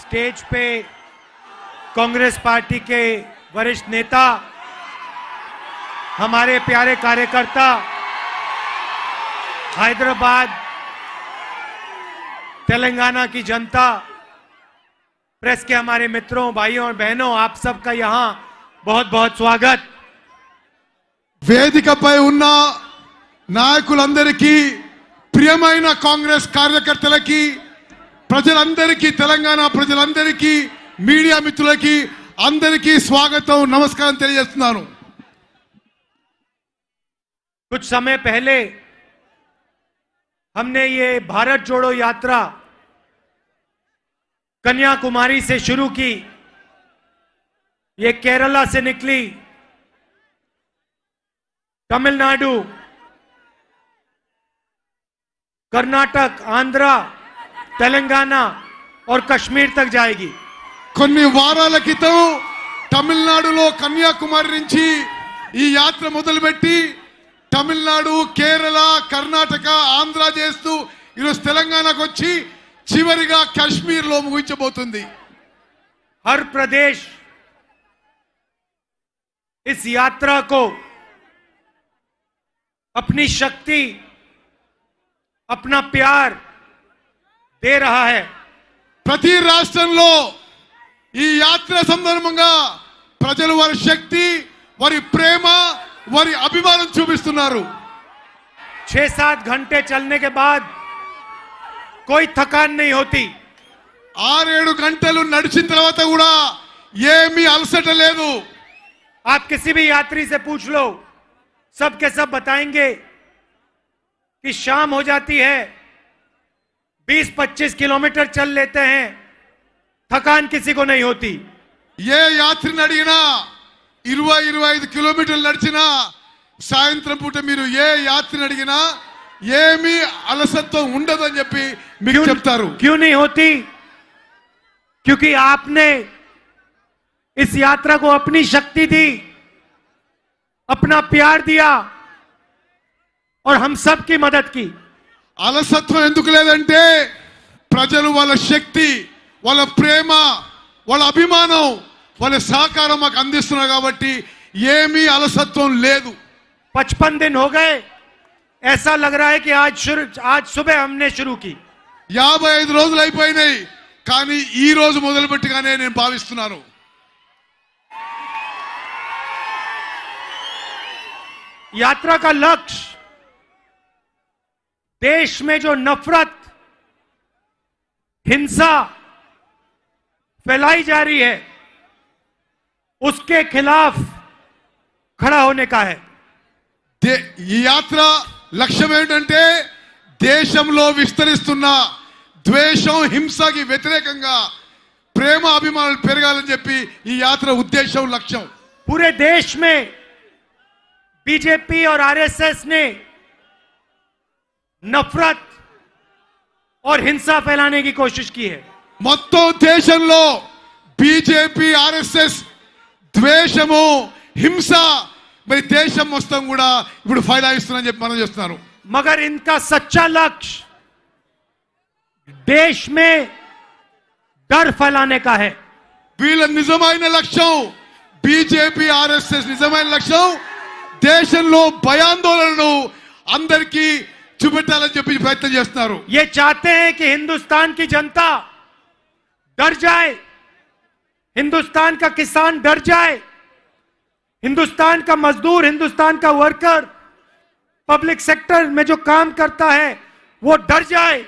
Stage पे Congress party के वरिष्ठ नेता हमारे प्यारे कार्यकर्ता हैदराबाद तेलंगाना की जनता प्रेस के हमारे मित्रों भाइयों और बहनों आप सबका यहां बहुत बहुत स्वागत వేదికపై नायक प्रियम कांग्रेस कार्यकर्ता की ప్రజలందరికీ తెలంగాణ ప్రజలందరికీ మీడియా మిత్రులకి అందరికీ స్వాగతం నమస్కారం తెలియజేస్తున్నాను కొచ్ సమయ్ पहिले हमने ये भारत जोड़ो यात्रा कन्याकुमारी से शुरू की ये केरला से निकली तमिलनाडु कर्नाटक आंध्र తెలంగాణ ఆర్ కశ్మీర్ తక్ జాయిగి కొన్ని వారాల క్రితం తమిళనాడులో కన్యాకుమారి నుంచి ఈ యాత్ర మొదలుపెట్టి తమిళనాడు కేరళ కర్ణాటక ఆంధ్ర చేస్తూ ఈరోజు తెలంగాణకు వచ్చి చివరిగా కాశ్మీర్లో ముగించబోతుంది హర్ ప్రదేశ్ ఇస్ यात्रा को శక్తి शक्ति ప్యార్ दे रहा है प्रति राष्ट्र यात्रा में प्रजल वक्ति वरी प्रेम वरी अभिमान चूपस् छह सात घंटे चलने के बाद कोई थकान नहीं होती आर एड घंटे नड़चन तरह ये अलसट ले आप किसी भी यात्री से पूछ लो सब के सब बताएंगे कि शाम हो जाती है 20-25 किलोमीटर चल लेते हैं थकान किसी को नहीं होती ये यात्री नड़ीना इरवा इरवा इध किलोमीटर नड़चिना सायंत्र पूटे मिरु ये यात्री नड़ीना ये मी अलसत्तो उंडा दंजे पे मिक्चप्तारु क्यों नहीं होती क्योंकि आपने इस यात्रा को अपनी शक्ति दी अपना प्यार दिया और हम सब की मदद की అలసత్వం ఎందుకు లేదంటే ప్రజలు వాళ్ళ శక్తి వాళ్ళ ప్రేమ వాళ్ళ అభిమానం వాళ్ళ సహకారం మాకు అందిస్తున్నారు కాబట్టి ఏమీ అలసత్వం లేదు పచ్పన్ దిన్ హో గే ऐसा लग रहा है कि आज शुरू आज सुबह हमने शुरू की యాభై ఐదు రోజులు అయిపోయినాయి కానీ ఈ రోజు మొదలుపెట్టగానే నేను భావిస్తున్నాను यात्रा का लक्ष्य देश में जो नफरत हिंसा फैलाई जा रही है उसके खिलाफ खड़ा होने का है यात्रा लक्ष्यमेंटे देश विस्तरी द्वेष हिंसा की व्यतिरेक प्रेम अभिमान यात्रा उद्देश्य लक्ष्य पूरे देश में बीजेपी और आरएसएस ने नफरत और हिंसा फैलाने की कोशिश की है मत देश बीजेपी आरएसएस द्वेश हिंसा मेरी देश मत इन मगर इनका सच्चा लक्ष्य देश में डर फैलाने का है वील निजमाइन लक्ष्य बीजेपी एस निजमाइन लक्ष्य देश भयांदोलन अंदर की చూపెట్టాలని प्रयत्न ये चाहते हैं कि हिंदुस्तान की जनता डर जाए हिंदुस्तान का किसान डर जाए हिंदुस्तान का मजदूर हिंदुस्तान का वर्कर पब्लिक सेक्टर में जो काम करता है वो डर जाए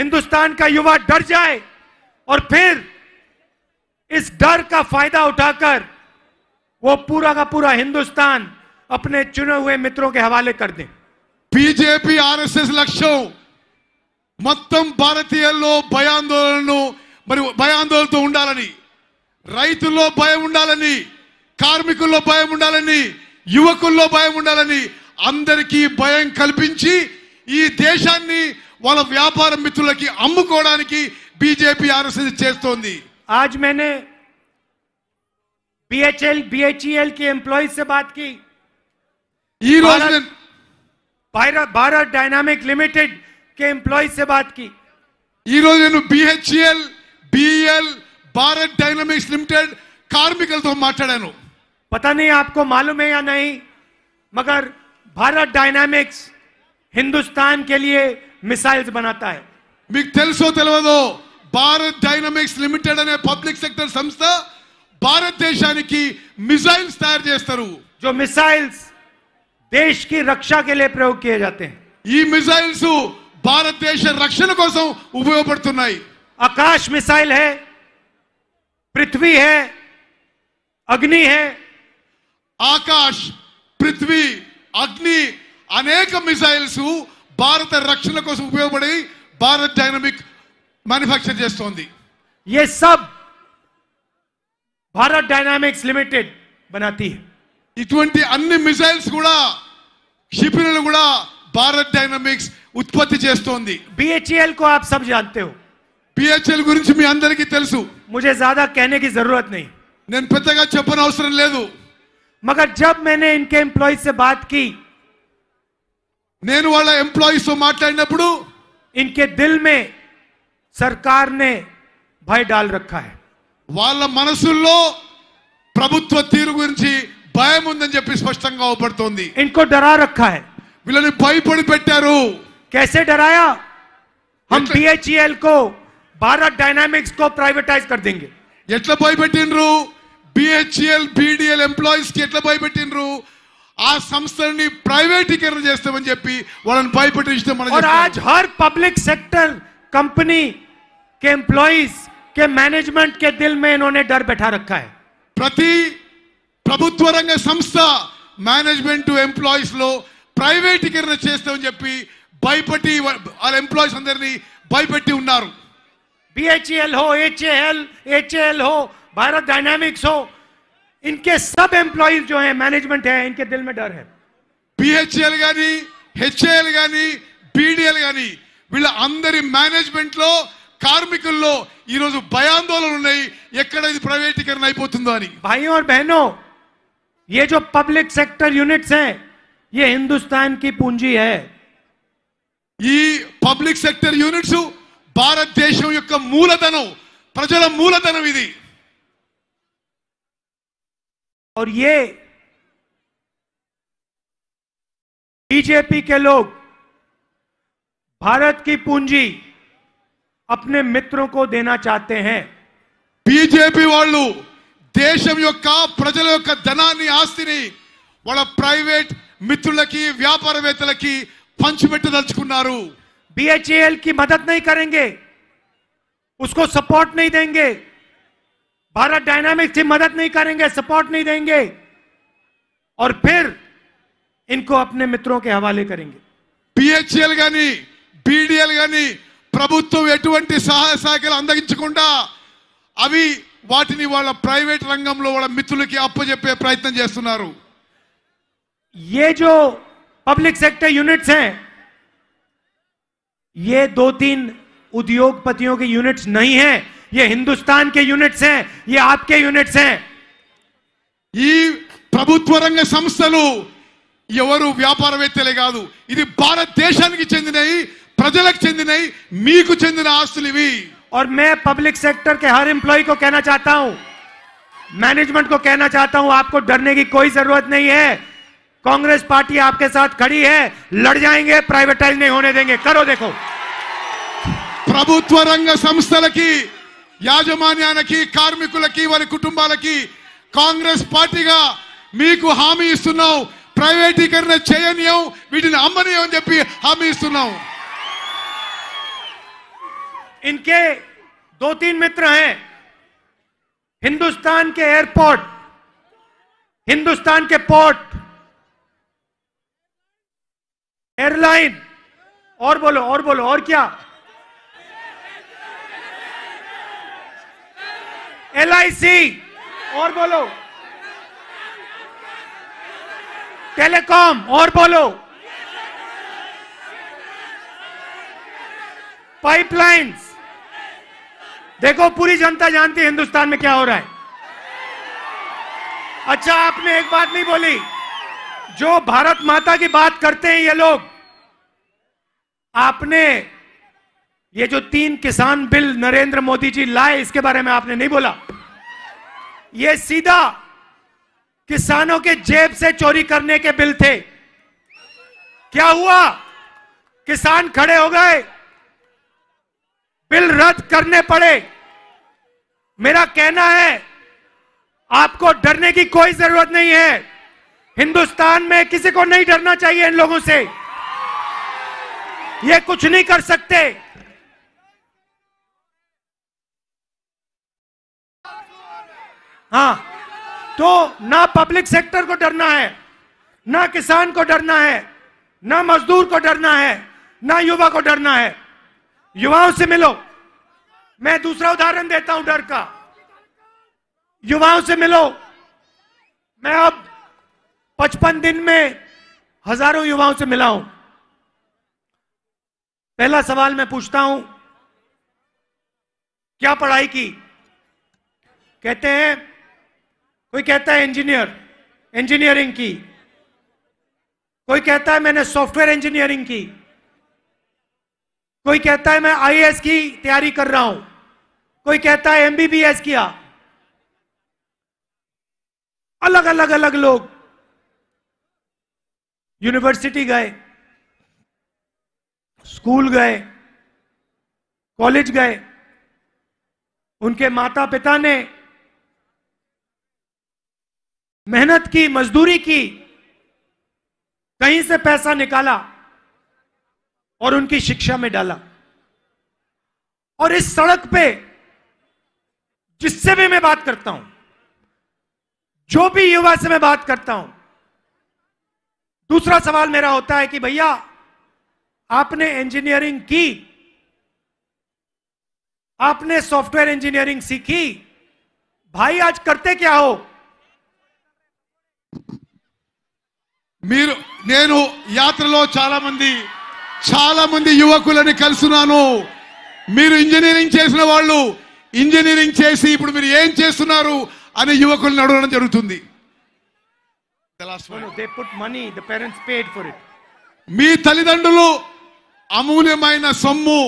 हिंदुस्तान का युवा डर जाए और फिर इस डर का फायदा उठाकर वो पूरा का पूरा हिंदुस्तान अपने चुने हुए मित्रों के हवाले कर दें బీజేపీ ఆర్ఎస్ఎస్ లక్ష్యం మొత్తం భారతీయుల్లో భయాందోళనను మరి భయాందోళనతో ఉండాలని రైతుల్లో భయం ఉండాలని కార్మికుల్లో భయం ఉండాలని యువకుల్లో భయం ఉండాలని అందరికీ భయం కల్పించి ఈ దేశాన్ని వాళ్ళ వ్యాపార మిత్రులకి అమ్ముకోవడానికి బీజేపీ ఆర్ఎస్ఎస్ చేస్తోంది ఆజ్ మేనే బిహెచ్ఎల్ బిహెచ్ఈఎల్ కి ఎంప్లాయీస్ से ఈ రోజు भारत डायनामिक लिमिटेड के एम्प्लॉय से बात की BHL BL Bharat dynamics limited कार्मिकल तो पता नहीं आपको मालूम है या नहीं मगर भारत डायनामिक्स हिंदुस्तान के लिए मिसाइल्स बनाता है మీకు भारत डायनामिक्स लिमिटेड ने पब्लिक सेक्टर संस्था भारत देशाने की मिसाइल्स तैयार जेस्तरू जो मिसाइल्स देश की रक्षा के लिए प्रयोग किए जाते हैं ये मिसाइल भारत देश रक्षण उपयोग पड़ता है आकाश मिसाइल है पृथ्वी है अग्नि है आकाश पृथ्वी अग्नि अनेक मिसाइल भारत रक्षण को उपयोगपड़ी भारत डायनामिक मैन्युफैक्चर ये सब भारत डायनामिक्स लिमिटेड बनाती है ఇటువంటి అన్ని మిసైల్స్ కూడా షిపిలను కూడా భారత్ డైనమిక్స్ ఉత్పత్తి చేస్తోంది బిహెచ్ఎల్ కో आप सब जानते గురించి మీ అందరికీ తెలుసు ముజే ज्यादा कहने నేను పెద్దగా చెప్పని అవసరం లేదు మగర్ జబ్ మేనే इनके ఎంప్లాయీస్ से बात నేను వాళ్ళ ఎంప్లాయీస్ తో మాట్లాడినప్పుడు ఇన్కే దిల్ మే సర్కార్ ने भय डाल వాళ్ళ మనసుల్లో ప్రభుత్వ తీరు గురించి భయం ఉందని చెప్పి స్పష్టంగా అవపడుతోంది इनको डरा रखा है వీళ్ళని భయపడి పెట్టారు कैसे डराया हम बी एच को भारत डायनामिक्स को प्राइवेटाइज कर देंगे ఎట్లా భయపెట్టిండ్రు బిహెచ్ఎల్ బీడిఎల్ ఎంప్లాయీస్ కి ఎట్లా భయపెట్టిండ్రు ఆ సంస్థని ప్రైవేటీకరణ చేస్తామని చెప్పి వాళ్ళని భయపెట్టించడం మనం और చెప్తాం. आज हर पब्लिक सेक्टर कंपनी के एम्प्लॉइज के मैनेजमेंट के दिल में इन्होंने डर बैठा रखा है ప్రతి ప్రభుత్వ రంగ సంస్థ మేనేజ్మెంట్ లో ప్రైవేటీకరణ చేస్తామని చెప్పి భయపెట్టి వాళ్ళ ఎంప్లాయీస్ అందరినీ భయపెట్టి ఉన్నారు బిహెచ్ఎల్ హో హెచ్ఏఎల్ హెచ్ఏఎల్ హో భారత్ డైనామిక్స్ హో ఇన్కే సబ్ ఎంప్లాయీస్ జో है మేనేజ్మెంట్ है ఇన్కే దిల్ మే డర్ है బిహెచ్ఎల్ గాని హెచ్ఏఎల్ గాని బీడీఎల్ గాని వీళ్ళ అందరి మేనేజ్మెంట్ లో కార్మికుల్లో ఈరోజు భయాందోళనలు ఉన్నాయి ఎక్కడ ఇది ప్రైవేటీకరణ అయిపోతుందో అని భయం ఆర్ బహనో ये जो पब्लिक सेक्टर यूनिट्स हैं ये हिंदुस्तान की पूंजी है ये पब्लिक सेक्टर यूनिट्स भारत देश मूलधन प्रजल मूलधन ఇది और ये बीजेपी के लोग भारत की पूंजी अपने मित्रों को देना चाहते हैं बीजेपी वालू దేశం యొక్క ప్రజల యొక్క దానాని ఆస్తిని వల ప్రైవేట్ మిత్రులకి వ్యాపారవేత్తలకి పంచబెట్ట దర్చున్నారు బిహెచ్ఎల్ కి మదద్ నై karenge ఉస్కో సపోర్ట్ నై దేంగే భారత్ డైనమిక్స్ కి మదద్ నై karenge సపోర్ట్ నై దేంగే aur phir इनको अपने मित्रों के हवाले करेंगे पीएचएल గాని బిడిఎల్ గాని ప్రభుత్వం ఎటువంటి సహాయసాకిల అందించకుండా అవి వాటిని వాళ్ళ ప్రైవేట్ రంగంలో వాళ్ళ మిత్రులకి అప్పజెప్పే ప్రయత్నం చేస్తున్నారు ఏ జో పబ్లిక్ సెక్టర్ యూనిట్స్ హే ఏ దో తీన్ उद्योगपतियों के यूनिट्स नहीं है ये हिंदुस्तान యూనిట్స్ यूनिट्स हैं ये आपके यूनिट्स ఈ ప్రభుత్వ రంగ సంస్థలు ఎవరు వ్యాపారవేత్తలే కాదు ఇది భారతదేశానికి చెందినవి ప్రజలకు చెందినవి మీకు చెందిన ఆస్తులు ఇవి और मैं पब्लिक सेक्टर के हर एम्प्लॉय को कहना चाहता हूं मैनेजमेंट को कहना चाहता हूं आपको डरने की कोई जरूरत नहीं है कांग्रेस पार्टी आपके साथ खड़ी है लड़ जाएंगे प्राइवेटाइज नहीं होने देंगे करो देखो प्रभुत्व रंग संस्थल की याजमा की कार्मिक कुटाल की कांग्रेस पार्टी का हामी इतना వీటిని चयनीय वीट अम्मनीय हामी इतना इनके दो तीन मित्र हैं हिंदुस्तान के एयरपोर्ट हिंदुस्तान के पोर्ट एयरलाइन और बोलो और बोलो और क्या एल और बोलो टेलीकॉम और बोलो पाइपलाइंस देखो पूरी जनता जानती है हिंदुस्तान में क्या हो रहा है अच्छा आपने एक बात नहीं बोली जो भारत माता की बात करते हैं ये लोग आपने ये जो तीन किसान बिल नरेंद्र मोदी जी लाए इसके बारे में आपने नहीं बोला ये सीधा किसानों के जेब से चोरी करने के बिल थे क्या हुआ किसान खड़े हो गए बिल रद्द करने पड़े मेरा कहना है आपको डरने की कोई जरूरत नहीं है हिंदुस्तान में किसी को नहीं डरना चाहिए इन लोगों से ये कुछ नहीं कर सकते हाँ तो ना पब्लिक सेक्टर को डरना है ना किसान को डरना है ना मजदूर को डरना है ना युवा को डरना है युवाओं से मिलो मैं दूसरा उदाहरण देता हूं डर का युवाओं से मिलो मैं अब पचपन दिन में हजारों युवाओं से मिला हूं पहला सवाल मैं पूछता हूं क्या पढ़ाई की कहते हैं कोई कहता है इंजीनियर इंजीनियरिंग की कोई कहता है मैंने सॉफ्टवेयर इंजीनियरिंग की कोई कहता है मैं आईएएस की तैयारी कर रहा हूं कोई कहता है एमबीबीएस किया अलग अलग अलग लोग यूनिवर्सिटी गए स्कूल गए कॉलेज गए उनके माता पिता ने मेहनत की मजदूरी की कहीं से पैसा निकाला और उनकी शिक्षा में डाला और इस सड़क पे जिससे भी मैं बात करता हूं जो भी युवा से मैं बात करता हूं दूसरा सवाल मेरा होता है कि भैया आपने इंजीनियरिंग की आपने सॉफ्टवेयर इंजीनियरिंग सीखी भाई आज करते क्या हो మీరు चारा मंदी చాలా మంది యువకులని కలుసున్నాను మీరు ఇంజనీరింగ్ చేసిన వాళ్ళు ఇంజనీరింగ్ చేసి ఇప్పుడు మీరు ఏం చేస్తున్నారు అని యువకులను అడగడం జరుగుతుంది మీ తల్లిదండ్రులు అమూల్యమైన సొమ్ము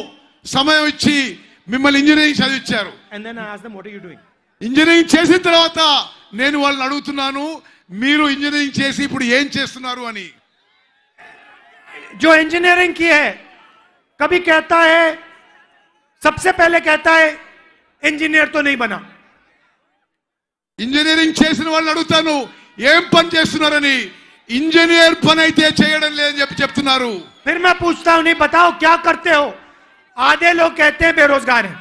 సమయం ఇచ్చి మిమ్మల్ని ఇంజనీరింగ్ చదివించారు ఇంజనీరింగ్ చేసిన తర్వాత నేను వాళ్ళని అడుగుతున్నాను మీరు ఇంజనీరింగ్ చేసి ఇప్పుడు ఏం చేస్తున్నారు అని जो इंजीनियरिंग किए है कभी कहता है सबसे पहले कहता है इंजीनियर तो नहीं बना इंजीनियरिंग చేసిన వాడు అడుగుతాను ఏం పని చేసునారని ఇంజనీర్ పని అయితే చేయడం లేదు అని చెప్పి చెప్తున్నారు నేనే మా అడుగుతాను ఏమంటావో क्या करते हो आधे लोग कहते हैं बेरोजगार हैं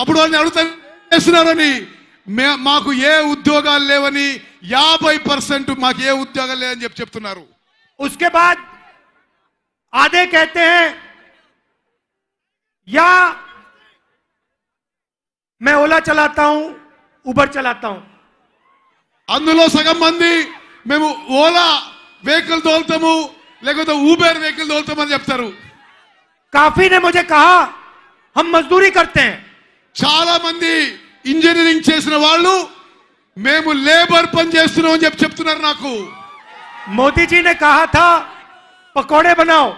అప్పుడుని అడుగుతను ఏం చేసునారని మాకు ఏ ఉద్యోగాలు లేవని 50% మాకు ఏ ఉద్యోగాలు లేని అని చెప్పి చెప్తున్నారు उसके बाद आधे कहते हैं या मैं ओला चलाता हूं उबर चलाता हूं अंदर सगम मंदी मैं ओला वेहिकल दौलता हूं लेकिन उबर वेहिकल दौलता मैं चुप्त काफी ने मुझे कहा हम मजदूरी करते हैं चारा मंदी इंजीनियरिंग चेसने वालों मैं लेबर पंजे सुनो जब चुप्त नर नाकू मोदी जी ने कहा था पकोड़े बनाओ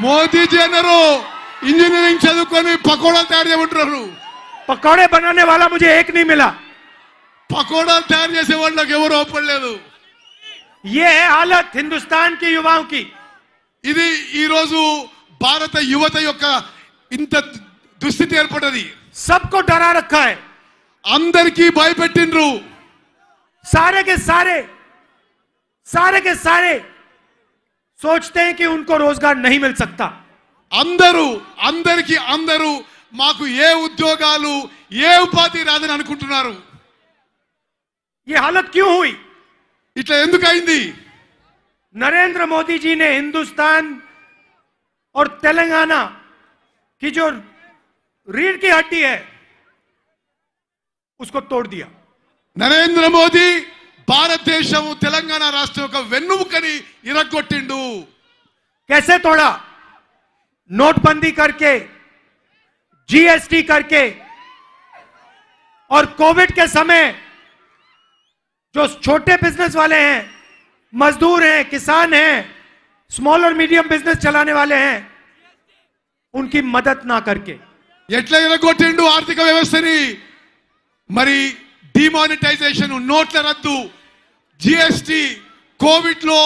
मोदी जी अनरो इंजीनियरिंग చదువుకొని పకోడా తయారు చేయమంటారు बनाने वाला मुझे एक नहीं मिला पकोड़ा तैयार जैसे వాళ్ళకి ये है हालत हिंदुस्तान के युवाओं की भारत युवत రోజు భారత యువత యొక్క सबको डरा रखा है अंदर की భయపెట్టిండ్రు सारे के सारे सारे के सारे सोचते हैं कि उनको रोजगार नहीं मिल सकता अंदर अंदर की अंदर ఏ ఉద్యోగాలు ఏ ये हालत क्यों हुई इतना नरेंद्र मोदी जी ने हिंदुस्तान और तेलंगाना की जो रीढ़ की हड्डी है उसको तोड़ दिया नरेंद्र मोदी भारत देश राष्ट्र యొక్క कैसे तोड़ा नोटबंदी करके जीएसटी करके और कोविड के समय जो छोटे बिजनेस वाले हैं मजदूर हैं किसान हैं स्मॉल और मीडियम बिजनेस चलाने वाले हैं उनकी मदद ना करके ఎట్లా आर्थिक व्यवस्था వ్యవస్థని డిమానిటైజేషన్ నోట్ల రద్దు జిఎస్టి కోవిడ్లో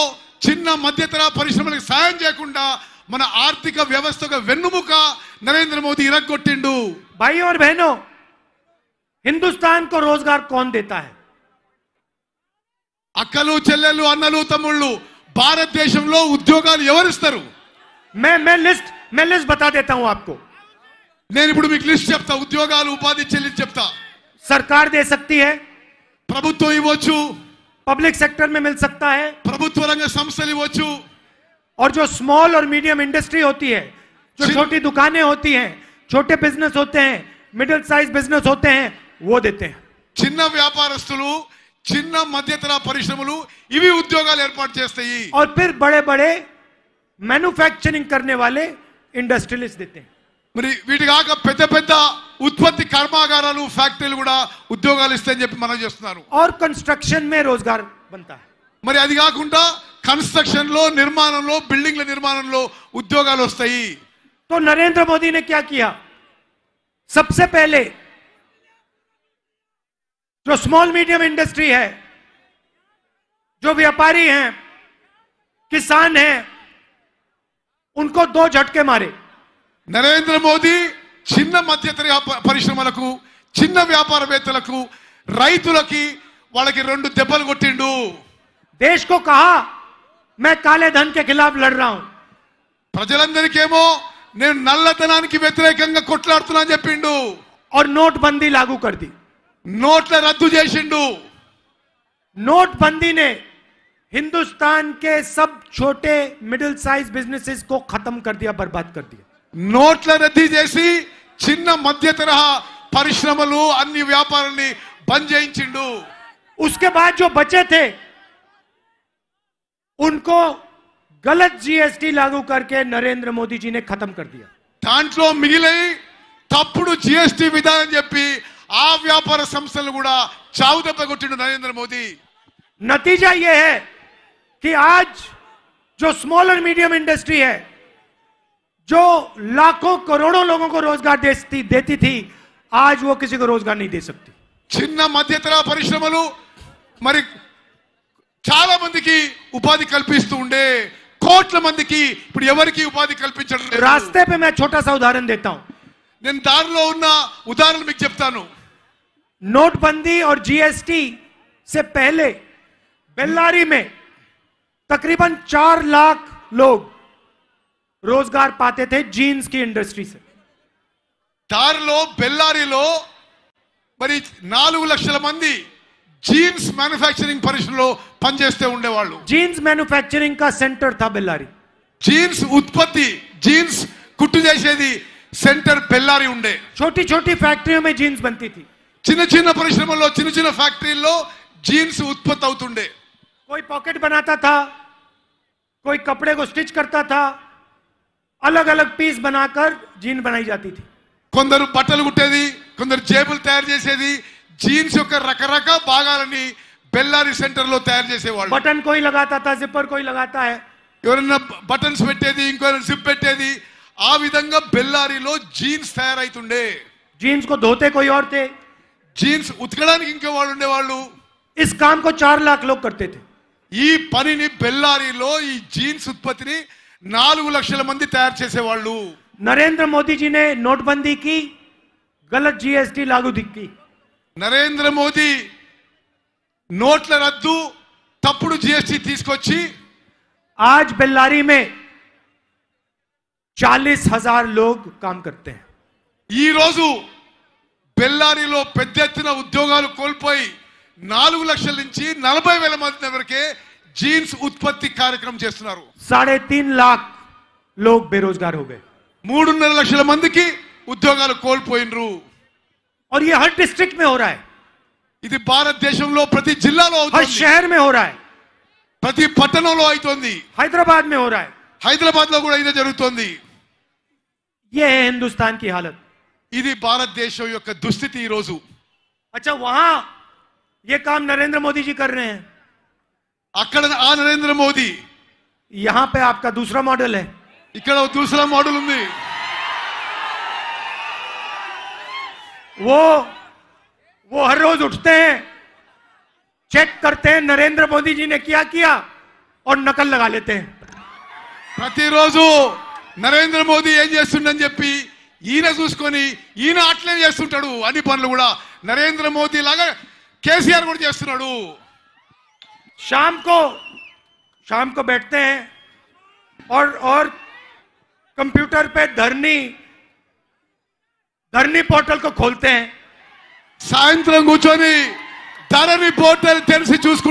చిన్న మధ్యతర పరిశ్రమలకు సాయం చేయకుండా మన ఆర్థిక వ్యవస్థకు వెన్నుముక నరేంద్ర మోదీ ఇరగొట్టిండు భయోర్ और హిందుస్థాన్ కో రోజ్గార్ కోన్ దేతా అక్కలు చెల్లెలు అన్నలు తమ్ముళ్ళు భారతదేశంలో ఉద్యోగాలు ఎవరిస్తారు మే मैं लिस्ट मैं लिस्ट बता देता నేను ఇప్పుడు మీకు లిస్ట్ చెప్తా ఉద్యోగాలు ఉపాధి చెల్లి చెప్తా सरकार दे सकती है प्रभुत्व इवचु पब्लिक सेक्टर में मिल सकता है प्रभुत्व रंग సంస్థలు इवचु और जो स्मॉल और मीडियम इंडस्ट्री होती है जो छोटी दुकानें होती हैं छोटे बिजनेस होते हैं मिडिल साइज बिजनेस होते हैं वो देते हैं చిన్న వ్యాపారస్తులు చిన్న మధ్యతర పరిశ్రమలు ఇవి ఉద్యోగాలు ఏర్పాటు చేస్తాయి और फिर बड़े बड़े मैन्युफैक्चरिंग करने वाले इंडस्ट्रियलिस्ट देते हैं मरी वीटीगाका पेते पेता उत्पत्ति करमागारालू फैक्ट्रीలు కూడా ఉద్యోగాల ఇస్తని చెప్పి మన చేస్తున్నారు ఆర్ కన్స్ట్రక్షన్ మే રોજగారం బంటా మర్యదిగాకుంట కన్స్ట్రక్షన్ లో నిర్మాణంలో బిల్డింగ్ల నిర్మాణంలో ఉద్యోగాలు వస్తాయి తో నరేంద్ర మోది నే క్యా కియా సబ్సే పేhle సో స్మాల్ మీడియం ఇండస్ట్రీ హై జో వ్యాపారి హై కిసాన్ హై उनको दो झटके मारे नरेंद्र मोदी சின்ன మధ్య తరగ పరిశ్రమలకు చిన్న వ్యాపారవేత్తలకు రైతులకు వాళ్ళకి రెండు దెబ్బలు కొట్టిండు దేశ โก કહా मैं काले धन के खिलाफ लड़ रहा हूं ప్రజలందరికేమో నేను నల్లతనానికి వ్యతిరేకంగా కొట్లాడుతున్నాను చెప్పిండు నోట్ बंदी लागू करदी నోట్ రద్దు చేసిండు నోట్ बंदी ने हिंदुस्तान के सब छोटे मिडिल साइज बिजनेसेस को खत्म कर दिया बर्बाद कर दिया नोट री चेसी चध्य तरह परिश्रम अन्नी व्यापार बंद चेचिंड उसके बाद जो बचे थे उनको गलत जीएसटी लागू करके नरेंद्र मोदी जी ने खत्म कर दिया दाटो मिगल तपड़ जीएसटी विधान आ व्यापार संस्थल चाऊद नरेंद्र मोदी नतीजा यह है कि आज जो स्मॉलर मीडियम इंडस्ट्री है जो लाखों करोड़ों लोगों को रोजगार देती देती थी आज वो किसी को रोजगार नहीं दे सकती చిన్న मध्य పరిశ్రమలు మరి చాలా మందికి ఉపాధి కల్పిస్తూ ఉండే కోట్ల మందికి ఇప్పుడు ఎవరికి ఉపాధి కల్పించడం रास्ते पे मैं छोटा सा उदाहरण देता हूं నేను దారిలో ఉన్న ఉదాహరణ మీకు చెప్తాను नोटबंदी और जीएसटी से पहले बेल्लारी में तकरीबन चार लाख लोग రోజ్గార్ పాతే జీన్స్ కి ఇండస్ట్రీ इंडस्ट्री దారిలో బెల్లారిలో మరి నాలుగు లక్షల మంది జీన్స్ మ్యానుఫ్యాక్చరింగ్ పరిశ్రమలో పనిచేస్తే ఉండేవాళ్ళు జీన్స్ మ్యానుఫ్యాక్చరింగ్ కా సెంటర్ తా బెల్లారి జీన్స్ ఉత్పత్తి జీన్స్ కుట్టు చేసేది సెంటర్ బెల్లారి ఉండే చోటి చోటి ఫ్యాక్టరీ జీన్స్ जीन्स చిన్న చిన్న పరిశ్రమల్లో చిన్న చిన్న ఫ్యాక్టరీల్లో జీన్స్ ఉత్పత్తి అవుతుండే కోయి పాకెట్ బనాతా था कोई कपड़े को स्टिच करता अलग अलग पीस बनाकर जीन बनाई जाती थी కొందరు బట్టలు కుట్టేది కొందరు జేబులు తయారు చేసేది జీన్స్ యొక్క రకరకాల భాగాలని బెల్లారి సెంటర్ లో తయారు చేసేవాళ్ళు బటన్ కోయి లగాతా తా జిప్పర్ కోయి లగాతా హై ఎవరైనా బటన్స్ పెట్టేది ఇంకొకరు జిప్ పెట్టేది ఆ విధంగా బెల్లారిలో జీన్స్ తయారైతుండే జీన్స్ కో ధోతే కోయి ఆర్ తే జీన్స్ ఉతకడానికి ఇంకో వాళ్ళు ఉండేవాళ్ళు ఇస్ కామ్ కో 4 లాఖ్ లోగ్ కర్తే थे ఈ పనిని బెల్లారిలో ఈ జీన్స్ ఉత్పత్తిని నాలుగు లక్షల మంది తయారు చేసేవాళ్ళు నరేంద్ర మోదీజీనే నోట్బందీకి గలత్ జిఎస్టి లాగు దిక్కి నరేంద్ర మోదీ నోట్ల రద్దు తప్పుడు జిఎస్టి తీసుకొచ్చి ఆజ్ బెల్లారి में चालीस हजार लोग काम ఈ రోజు బెల్లారిలో పెద్ద ఎత్తున ఉద్యోగాలు కోల్పోయి నాలుగు లక్షల నుంచి నలభై వేల మంది వరకే జీన్స్ ఉత్పత్తి కార్యక్రమం చేస్తున్నారు సాడే తీన్ లాక్ లోక్ బేరోజ్గార్ హో మూడున్నర లక్షల మందికి ఉద్యోగాలు కోల్పోయినరు और ये हर डिस्ट्रिक्ट में हो रहा है ఇది భారతదేశంలో ప్రతి జిల్లాలో हर అవుతుంది शहर में हो रहा है ప్రతి పట్టణంలో అవుతుంది हैदराबाद में हो रहा है హైదరాబాద్ లో కూడా ఇదే జరుగుతోంది యే है हिंदुस्तान की ఇది భారతదేశం యొక్క దుస్థితి ఈ రోజు अच्छा वहां ये काम नरेंद्र मोदी जी कर रहे हैं అక్కడ ఆ నరేంద్ర మోదీ यहाँ पे आपका दूसरा मॉडल है ఇక్కడ ఒక దూసరా మోడల్ ఉంది वो वो हर रोज उठते हैं चेक करते हैं नरेंद्र मोदी जी ने क्या किया और नकल लगा लेते हैं ప్రతిరోజు నరేంద్ర మోదీ ఏం చేస్తుండని చెప్పి ఈయన చూసుకొని ఈయన అట్లే చేస్తుంటాడు అన్ని పనులు కూడా నరేంద్ర మోదీ లాగా కేసీఆర్ కూడా చేస్తున్నాడు शाम को शाम को बैठते हैं और और कंप्यूटर पे धरनी धरनी पोर्टल को खोलते हैं सायंत्र धरनी पोर्टल పోర్టల్ चूस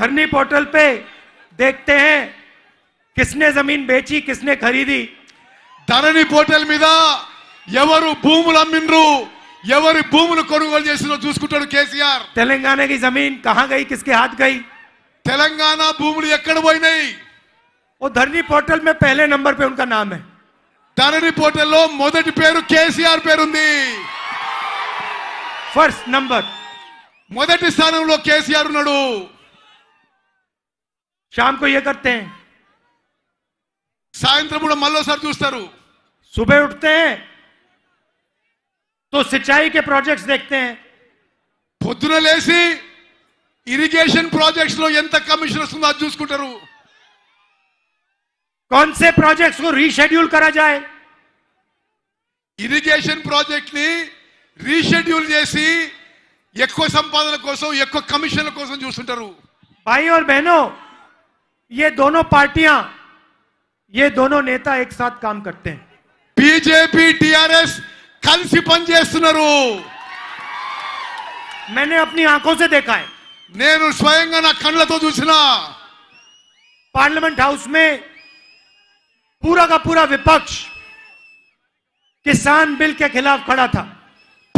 धरनी पोर्टल पे देखते हैं किसने जमीन बेची किसने खरीदी धरनी पोर्टल मीदा यवरु भूमि అమ్మిండ్రు ఎవరు భూముల కొనుగోలు చేసినో చూసుకుంటాడు కేసిఆర్ తెలంగాణాకి జమీన్ कहां गई किसके हाथ गई తెలంగాణా భూములు ఎక్కడిపోయినాయి ఆ ధర్నీ పోర్టల్ మే ఫెలే నంబర్ పె ఉన్నా నామ దాన రిపోర్టల్ లో మొదటి పేరు కేసిఆర్ పేరు ఉంది ఫస్ట్ నంబర్ మొదటి స్థానంలో కేసిఆర్ ఉన్నాడు शाम को ये करते हैं सायंत्रపుడ మల్లో సార్ చూస్తారు సుబే ఉట్తే तो सिंचाई के प्रोजेक्ट्स देखते हैं पुद्न ले इरिगेशन प्रोजेक्ट्स कमीशन चूस कौन से प्रोजेक्ट्स को रीशेड्यूल करा जाए इरिगेशन प्रोजेक्ट रीशेड्यूल संपादन कोसम कमीशन कोसम चूस भाई और बहनों ये दोनों पार्टियां ये दोनों नेता एक साथ काम करते हैं बीजेपी टीआरएस आर కలిసి పనిచేస్తున్నారు నేను స్వయంగా నా కళ్ళతో చూసిన పార్లమెంట్ హౌస్ మే పూరా పూరా విపక్ష కిసాన్ బిల్ बिल ఖిలాఫ్ ఖడా థా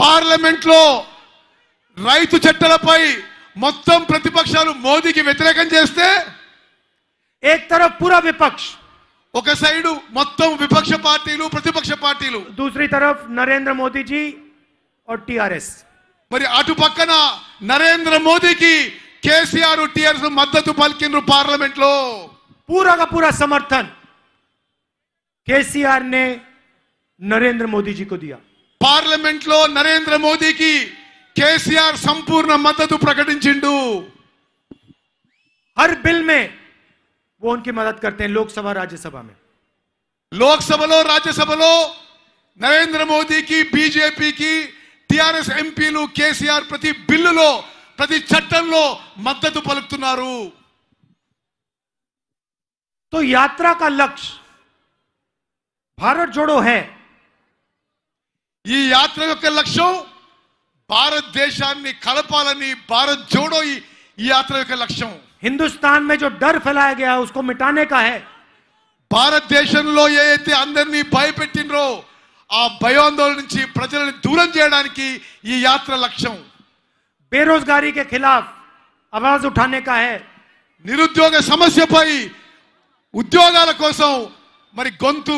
పార్లమెంట్ లో రైతు చట్టాలపై మొత్తం ప్రతిపక్షాలు మోదీకి వ్యతిరేకం చేస్తే ఏ तरफ పూరా విపక్ష ఒక సైడు మొత్తం పార్టీలు दूसरी तरफ नरेंद्र मोदी जी और टीआरएस మరి అటు పక్కన నరేంద్ర మోదీకి కేసీఆర్ టిఆర్ఎస్ మద్దతు పలికిండ్రు పార్లమెంట్ లో पूरा का पूरा समर्थन केसीआर ने नरेंद्र मोदी जी को दिया పార్లమెంట్ లో నరేంద్ర మోదీకి కేసీఆర్ సంపూర్ణ మద్దతు ప్రకటించిండు हर बिल में वो उनकी मदद करते हैं लोकसभा राज्यसभा में లోక్ సభలో రాజ్యసభలో नरेंद्र मोदी की बीजेपी की टीआरएस एमपी केसीआर प्रति बिल्लु प्रति चट मदत पल तो यात्रा का लक्ष्य भारत जोड़ो है ये यात्रा का लक्ष्य भारत देशा कड़पाल भारत जोड़ो ही यात्रा का लक्ष्य हिंदुस्तान में जो डर फैलाया गया उसको मिटाने का है भारत देश अंदर भयपेट्रो ఆ భయాందోళన నుంచి ప్రజలను దూరం చేయడానికి ఈ యాత్ర లక్ష్యం బేరోజ్గారీ కే ఖిలాఫ్ ఆవాజ్ ఉఠానే కా హై నిరుద్యోగ సమస్యపై ఉద్యోగాల కోసం మరి గొంతు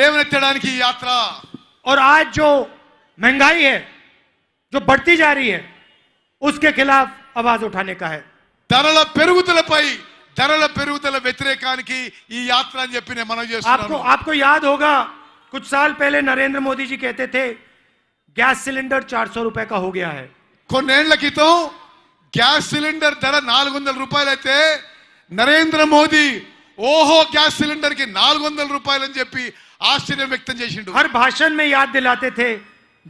లేవనెత్తడానికి ఈ యాత్ర और आज जो महंगाई है जो बढ़ती जा रही है उसके खिलाफ आवाज उठाने का है ధరల పెరుగుదలపై ధరల పెరుగుదల వ్యతిరేకానికి ఈ యాత్ర అని చెప్పి నేను మనవి చేస్తున్నాను आपको आपको याद होगा कुछ साल पहले नरेंद्र मोदी जी कहते थे गैस सिलेंडर सौ रुपए का हो गया है कोने तो गैस सिलेंडर धर नाग रूपये लेते नरेंद्र मोदी ओहो गैस सिलेंडर की नाग रूपये आश्चर्य व्यक्त हर भाषण में याद दिलाते थे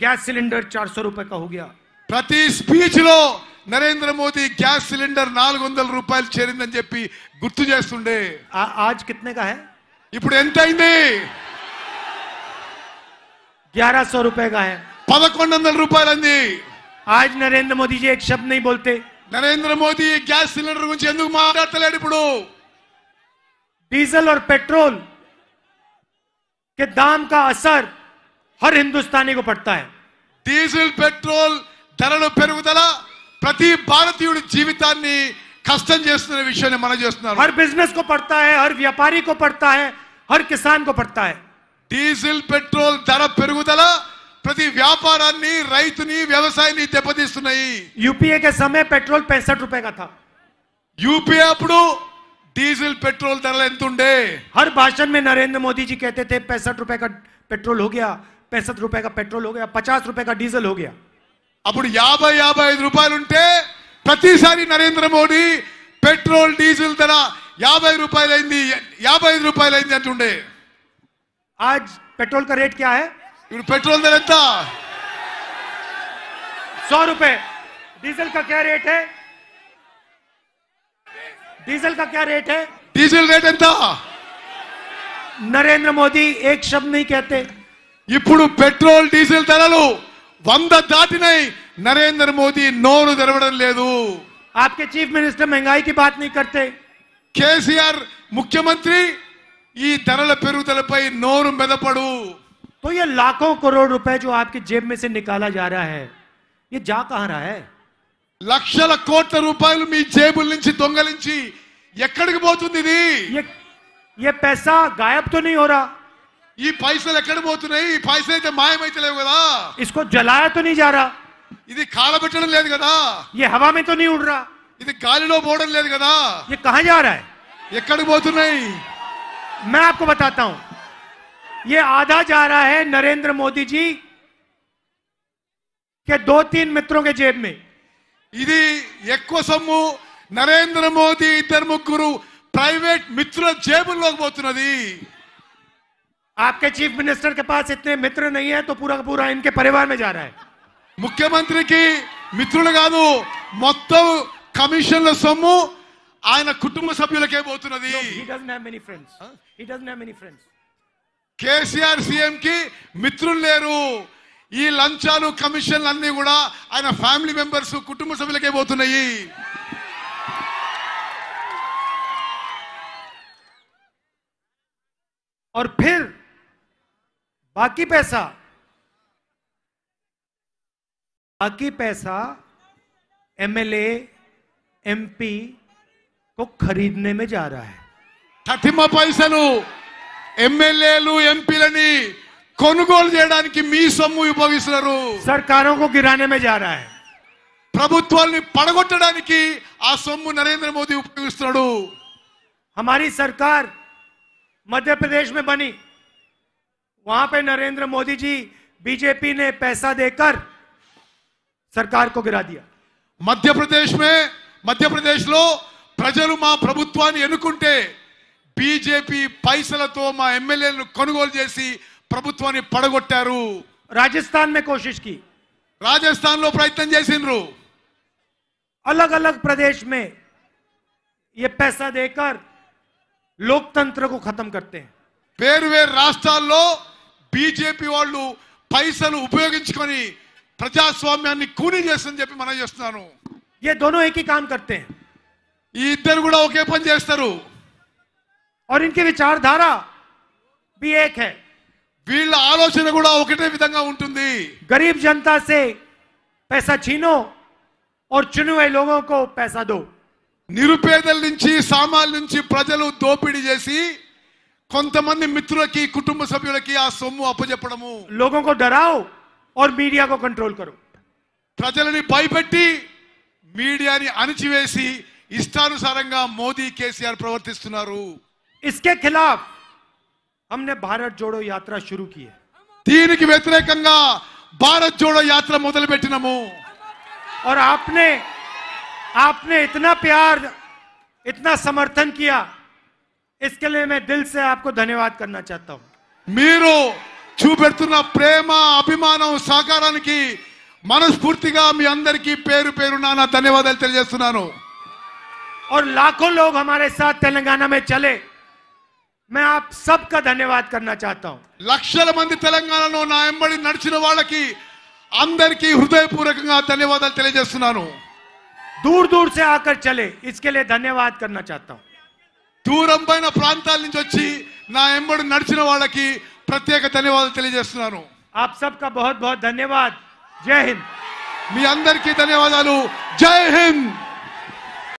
गैस सिलेंडर सौ रुपए का हो गया प्रति स्पीच लो नरेंद्र मोदी गैस सिलेंडर नाग रूपये चेरीदन आज कितने का है इपड़े ग्यारह सौ रुपए का है पदको रूपये आज नरेंद्र मोदी जी एक शब्द नहीं बोलते Narendra Modi gas cylinder diesel और पेट्रोल के दाम का असर हर हिंदुस्तानी को पड़ता है डीजल पेट्रोल धरल प्रति भारतीय जीविता कष्ट विषय मन हर बिजनेस को पड़ता है हर व्यापारी को पड़ता है हर किसान को पड़ता है డీజిల్ పెట్రోల్ ధర పెరుగుదల ప్రతి వ్యాపారాన్ని రైతుని వ్యవసాయాన్ని దెబ్బతీస్తున్నాయి యూపీఏ కే సమయ పెట్రోల్ పెసట్ రూపాయ కథ యూపీఏ అప్పుడు డీజిల్ పెట్రోల్ ధరలు ఎంత ఉండే హర్ భాషణ మే నరేంద్ర మోదీజీ జీ కే పెసట్ రూపాయ పెట్రోల్ హోగ పెసట్ రూపాయ పెట్రోల్ హోగ పచాస్ రూపాయ డీజిల్ హోగ అప్పుడు యాభై యాభై ఐదు రూపాయలు ఉంటే ప్రతిసారి నరేంద్ర మోడీ పెట్రోల్ డీజిల్ ధర యాభై రూపాయలైంది యాభై ఐదు రూపాయలైంది అంటుండే आज पेट्रोल का रेट क्या है पेट्रोल सौ रुपए डीजल का क्या रेट है डीजल का क्या रेट है डीजल रेट ఎంత नरेंद्र मोदी एक शब्द नहीं कहते इपड़ पेट्रोल डीजल ధరలు వంద नहीं नरेंद्र मोदी నోరు తెరవడం లేదు आपके चीफ मिनिस्टर महंगाई की बात नहीं करते केसीआर मुख्यमंत्री ఈ దరల పెరుగుదల పై 100 బెదపడు తోయ లక్షల కోట్లు రూపాయలు जो आपके जेब में से निकाला जा रहा है ये जा कहां रहा है లక్షల కోట్ల రూపాయలు మీ జేబుల నుంచి దొంగలించి ఎక్కడికి పోతుంది ఇది ఏ پیسہ গায়েబ్ తోని హోరా ఈ పైసలు ఎక్కడిపోతున్నాయి ఈ పైసైతే మాయమైతే లేవు కదా इसको जलाया तो नहीं जा रहा ఇది కాలబెట్టడం లేదు కదా ఈ हवा में तो नहीं उड़ रहा ఇది గాలిలో పోవడం లేదు కదా ఏ कहां जा रहा है ఎక్కడిపోతున్నాయి मैं आपको बताता हूं ये आधा जा रहा है नरेंद्र मोदी जी के दो तीन मित्रों के जेब में ఇది ఎక్కువ సొమ్ము నరేంద్ర మోదీ ఇద్దరు ముగ్గురు ప్రైవేట్ మిత్రుల జేబుల్లోకి పోతున్నది आपके चीफ मिनिस्टर के पास इतने मित्र नहीं है तो पूरा का पूरा इनके परिवार में जा रहा है मुख्यमंत्री की మిత్రులు का मतलब कमीशन सोमू ఆయన కుటుంబ సభ్యులకే పోతున్నది he doesn't have many friends he doesn't have many friends KCR CM కి మిత్రుల లేరు ఈ లంచాలు కమిషన్లు అన్నీ కూడా ఆయన ఫ్యామిలీ Members కుటుంబ సభ్యులకే పోతున్నాయి और फिर बाकी पैसा बाकी पैसा एमएलए एमपी वो खरीदने में जा रहा है తటిమ पैसा ఎమ్మెల్యేలు ఎంపీలని सरकारों को गिराने में जा रहा है ప్రభుత్వాల్ని పడగొట్టడానికి ఆ సొమ్ము నరేంద్ర మోదీ ఉపయోగిస్తున్నాడు हमारी सरकार मध्य प्रदेश में बनी वहां पे नरेंद्र मोदी जी बीजेपी ने पैसा देकर सरकार को गिरा दिया मध्य प्रदेश में मध्य प्रदेश लो ప్రజలు మా ప్రభుత్వాన్ని ఎన్నుకుంటే బీజేపీ పైసలతో మా ఎమ్మెల్యేలను కొనుగోలు చేసి ప్రభుత్వాన్ని పడగొట్టారు రాజస్థాన్ మే कोशिश की రాజస్థాన్ లో ప్రయత్నం చేసిండ్రు అలగ్ అలగ్ ప్రదేశ్ మే ఏ పైసా దేకర్ लोकतंत्र को खत्म करते వేరు వేరు రాష్ట్రాల్లో బీజేపీ వాళ్ళు పైసలు ఉపయోగించుకొని ప్రజాస్వామ్యాన్ని కూని చేస్తుందని చెప్పి మనం చేస్తున్నాను ఏ దోనో ఏకీ కామ్ కర్తే ఈ ఇద్దరు కూడా ఒకే పని చేస్తారు और इनकी विचारधारा भी एक వీళ్ళ ఆలోచన కూడా ఒకటే విధంగా ఉంటుంది గరీబ్ జనతా से पैसा छीनो और चुने हुए लोगों को నిరుపేదల నుంచి సామాన్ల నుంచి ప్రజలు దోపిడీ చేసి కొంతమంది మిత్రులకి కుటుంబ సభ్యులకి ఆ సొమ్ము అప్పచెప్పడము लोगों డరావు ఓర్ और కంట్రోల్ को ప్రజలని భయపెట్టి మీడియాని అణిచివేసి इष्टानुसार मोदी केसीआर प्रवर्ति इसके खिलाफ हमने भारत जोड़ो यात्रा शुरू की है दीन की व्यतिरेक भारत जोड़ो यात्रा मोदी पेटू और आपने आपने इतना प्यार इतना समर्थन किया इसके लिए मैं दिल से आपको धन्यवाद करना चाहता हूं मेरो चूपेतना प्रेम अभिमान साकारा की मनस्फूर्ति अंदर की पेर ना धन्यवाद और लाखों लोग हमारे साथ तेलंगाना में चले मैं आप सबका धन्यवाद करना चाहता हूं लक्षल मंदिर नड़चने वाले की अंदर की हृदयपूर्वक धन्यवाद दूर दूर से आकर चले इसके लिए धन्यवाद करना चाहता हूं दूर प्राथी ना एंबड़ नड़चने वाले की प्रत्येक धन्यवाद आप सबका बहुत बहुत धन्यवाद जय हिंद मी अंदर की धन्यवाद जय हिंद